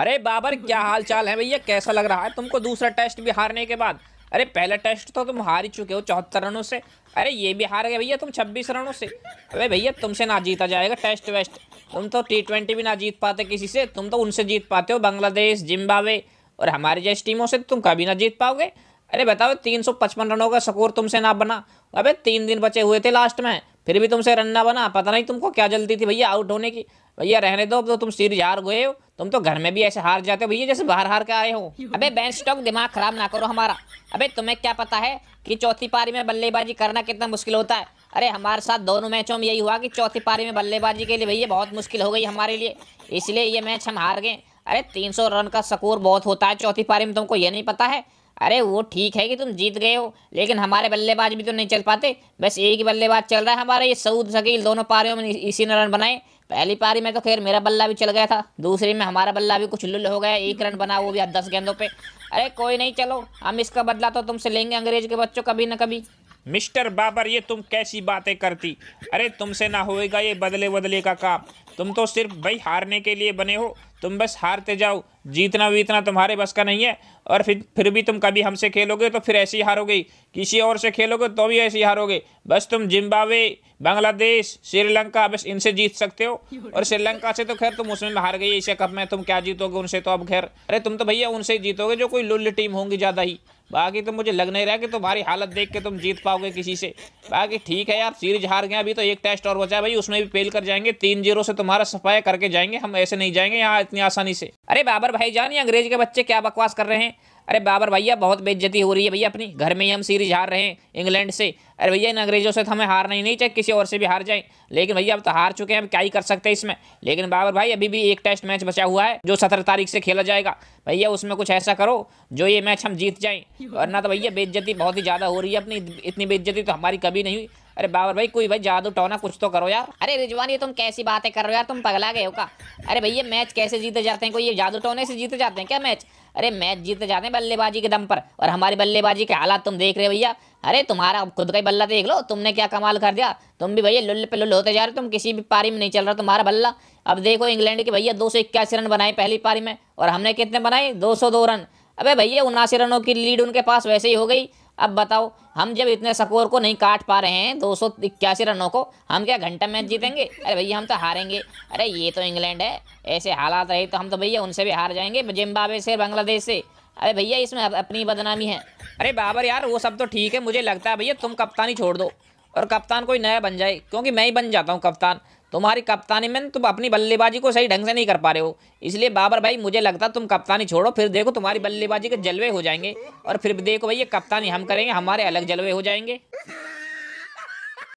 अरे बाबर क्या हाल चाल है भैया कैसा लग रहा है तुमको दूसरा टेस्ट भी हारने के बाद अरे पहला टेस्ट तो तुम हार ही चुके हो चौहत्तर रनों से अरे ये भी हार गए भैया तुम छब्बीस रनों से अरे भैया तुमसे ना जीता जाएगा टेस्ट वेस्ट तुम तो टी ट्वेंटी भी ना जीत पाते किसी से तुम तो उनसे जीत पाते हो बांग्लादेश जिम्बावे और हमारी जैसी टीमों से तो तुम कभी ना जीत पाओगे अरे बताओ तीन सौ पचपन रनों का स्कोर तुमसे ना बना अबे तीन दिन बचे हुए थे लास्ट में फिर भी तुमसे रन ना बना पता नहीं तुमको क्या जलती थी भैया आउट होने की भैया रहने दो अब तो तुम सीरीज हार गए हो तुम तो घर में भी ऐसे हार जाते हो भैया जैसे बाहर हार के आए हो अबे बेंच स्टॉक दिमाग खराब ना करो हमारा अबे तुम्हें क्या पता है कि चौथी पारी में बल्लेबाजी करना कितना मुश्किल होता है अरे हमारे साथ दोनों मैचों में यही हुआ कि चौथी पारी में बल्लेबाजी के लिए भैया बहुत मुश्किल हो गई हमारे लिए इसलिए ये मैच हम हार गए अरे सौ रन का स्कोर बहुत होता है चौथी पारी में तुमको ये नहीं पता है अरे वो ठीक है कि तुम जीत गए हो लेकिन हमारे बल्लेबाज भी तो नहीं चल पाते बस एक ही बल्लेबाज चल रहा है हमारा ये सऊद शकील दोनों पारियों में इसी ने रन बनाए पहली पारी में तो खैर मेरा बल्ला भी चल गया था दूसरी में हमारा बल्ला भी कुछ लुल हो गया एक रन बना वो भी दस गेंदों पर अरे कोई नहीं चलो हम इसका बदला तो तुमसे लेंगे अंग्रेज के बच्चों कभी ना कभी मिस्टर बाबर ये तुम कैसी बातें करती अरे तुमसे ना होएगा ये बदले बदले का काम तुम तो सिर्फ भाई हारने के लिए बने हो तुम बस हारते जाओ जीतना वीतना तुम्हारे बस का नहीं है और फिर फिर भी तुम कभी हमसे खेलोगे तो फिर ऐसे ही हारोगे किसी और से खेलोगे तो भी ऐसे ही हारोगे बस तुम जिम्बावे बांग्लादेश श्रीलंका बस इनसे जीत सकते हो और श्रीलंका से तो खैर तुम उसमें हार गई एशिया कप में तुम क्या जीतोगे उनसे तो अब खैर अरे तुम तो भैया उनसे ही जीतोगे जो कोई लुल्ल टीम होंगी ज़्यादा ही बाकी तो मुझे लग नहीं रहा कि तुम्हारी हालत देख के तुम जीत पाओगे किसी से बाकी ठीक है यार सीरीज हार गए अभी तो एक टेस्ट और बचा है भाई उसमें भी फेल कर जाएंगे तीन जीरो से तुम्हारा सफाया करके जाएंगे हम ऐसे नहीं जाएंगे यहाँ इतनी आसानी से अरे बाबर भाई जान ये अंग्रेज के बच्चे क्या बकवास कर रहे हैं अरे बाबर भैया बहुत बेज्जती हो रही है भैया अपनी घर में ही हम सीरीज हार रहे हैं इंग्लैंड से अरे भैया इन अंग्रेजों से तो हमें हारना नहीं नहीं चाहिए किसी और से भी हार जाए लेकिन भैया अब तो हार चुके हैं अब क्या ही कर सकते हैं इसमें लेकिन बाबर भाई अभी भी एक टेस्ट मैच बचा हुआ है जो सत्रह तारीख से खेला जाएगा भैया उसमें कुछ ऐसा करो जो ये मैच हम जीत जाएँ वरना तो भैया बेज्जती बहुत ही ज़्यादा हो रही है अपनी इतनी बेज्जती तो हमारी कभी नहीं हुई अरे बाबर भाई कोई भाई जादू टोना कुछ तो करो यार अरे रिजवान ये तुम कैसी बातें कर रहे हो यार तुम पगला गए हो का अरे भैया मैच कैसे जीते जाते हैं कोई ये जादू टोने से जीते जाते हैं क्या मैच अरे मैच जीते जाते हैं बल्लेबाजी के दम पर और हमारी बल्लेबाजी के हालात तुम देख रहे हो भैया अरे तुम्हारा खुद का ही बल्ला देख लो तुमने क्या कमाल कर दिया तुम भी भैया लुल्ल पे लुल्ल होते जा रहे हो तुम किसी भी पारी में नहीं चल रहा तुम्हारा बल्ला अब देखो इंग्लैंड के भैया दो रन बनाए पहली पारी में और हमने कितने बनाए दो रन अबे भैया उनासी रनों की लीड उनके पास वैसे ही हो गई अब बताओ हम जब इतने स्कोर को नहीं काट पा रहे हैं दो सौ इक्यासी रनों को हम क्या घंटा मैच जीतेंगे अरे भैया हम तो हारेंगे अरे ये तो इंग्लैंड है ऐसे हालात रहे तो हम तो भैया उनसे भी हार जाएंगे जिम्बावे से बांग्लादेश से अरे भैया इसमें अपनी बदनामी है अरे बाबर यार वो सब तो ठीक है मुझे लगता है भैया तुम कप्तानी छोड़ दो और कप्तान कोई नया बन जाए क्योंकि मैं ही बन जाता हूँ कप्तान तुम्हारी कप्तानी में तुम अपनी बल्लेबाजी को सही ढंग से नहीं कर पा रहे हो इसलिए बाबर भाई मुझे लगता तुम कप्तानी छोड़ो फिर देखो तुम्हारी बल्लेबाजी के जलवे हो जाएंगे और फिर देखो भाई ये कप्तानी हम करेंगे हमारे अलग जलवे हो जाएंगे